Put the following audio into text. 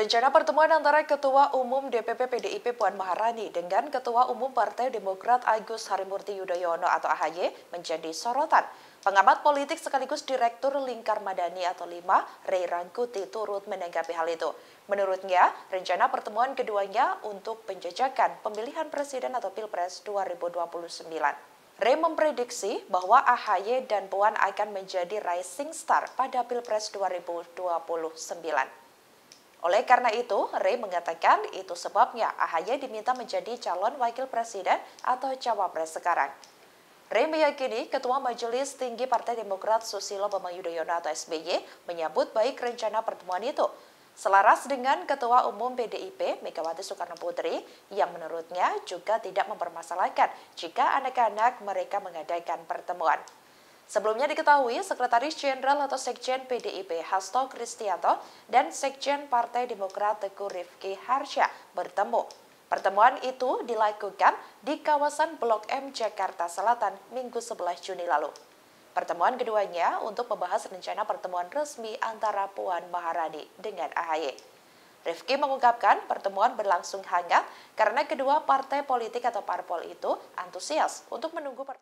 Rencana pertemuan antara Ketua Umum DPP PDIP Puan Maharani dengan Ketua Umum Partai Demokrat Agus Harimurti Yudhoyono atau AHY menjadi sorotan. Pengamat politik sekaligus Direktur Lingkar Madani atau Lima, Ray Rangkuti turut menanggapi hal itu. Menurutnya, rencana pertemuan keduanya untuk penjajakan pemilihan presiden atau Pilpres 2029. Ray memprediksi bahwa AHY dan Puan akan menjadi rising star pada Pilpres 2029. Oleh karena itu, Ray mengatakan itu sebabnya AHY diminta menjadi calon wakil presiden atau cawapres sekarang. Ray meyakini Ketua Majelis Tinggi Partai Demokrat Susilo Bambang Yudhoyono atau SBY menyambut baik rencana pertemuan itu. Selaras dengan Ketua Umum PDIP Megawati Soekarno Putri yang menurutnya juga tidak mempermasalahkan jika anak-anak mereka mengadakan pertemuan. Sebelumnya diketahui Sekretaris Jenderal atau Sekjen PDIP Hasto Kristianto dan Sekjen Partai Demokrat Teguh Rifki Harsya bertemu. Pertemuan itu dilakukan di kawasan Blok M Jakarta Selatan Minggu 11 Juni lalu. Pertemuan keduanya untuk membahas rencana pertemuan resmi antara Puan Maharani dengan AHY. Rifki mengungkapkan pertemuan berlangsung hangat karena kedua partai politik atau parpol itu antusias untuk menunggu pertemuan.